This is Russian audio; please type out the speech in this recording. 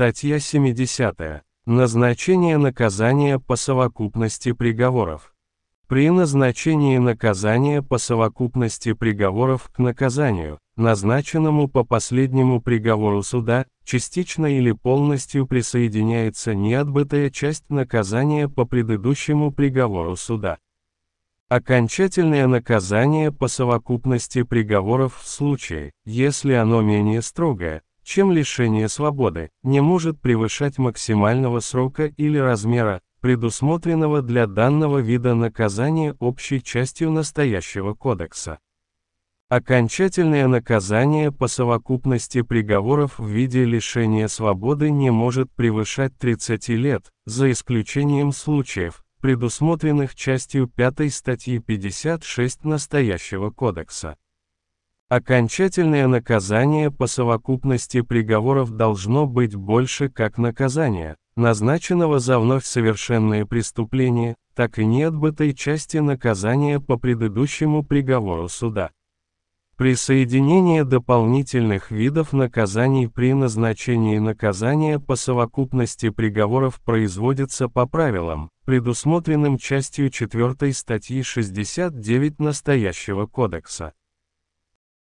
Статья 70. Назначение наказания по совокупности приговоров. При назначении наказания по совокупности приговоров к наказанию, назначенному по последнему приговору суда, частично или полностью присоединяется неотбытая часть наказания по предыдущему приговору суда. Окончательное наказание по совокупности приговоров в случае, если оно менее строгое, чем лишение свободы, не может превышать максимального срока или размера, предусмотренного для данного вида наказания общей частью настоящего кодекса. Окончательное наказание по совокупности приговоров в виде лишения свободы не может превышать 30 лет, за исключением случаев, предусмотренных частью 5 статьи 56 настоящего кодекса. Окончательное наказание по совокупности приговоров должно быть больше как наказание, назначенного за вновь совершенное преступление, так и неотбытой части наказания по предыдущему приговору суда. Присоединение дополнительных видов наказаний при назначении наказания по совокупности приговоров производится по правилам, предусмотренным частью 4 статьи 69 настоящего кодекса.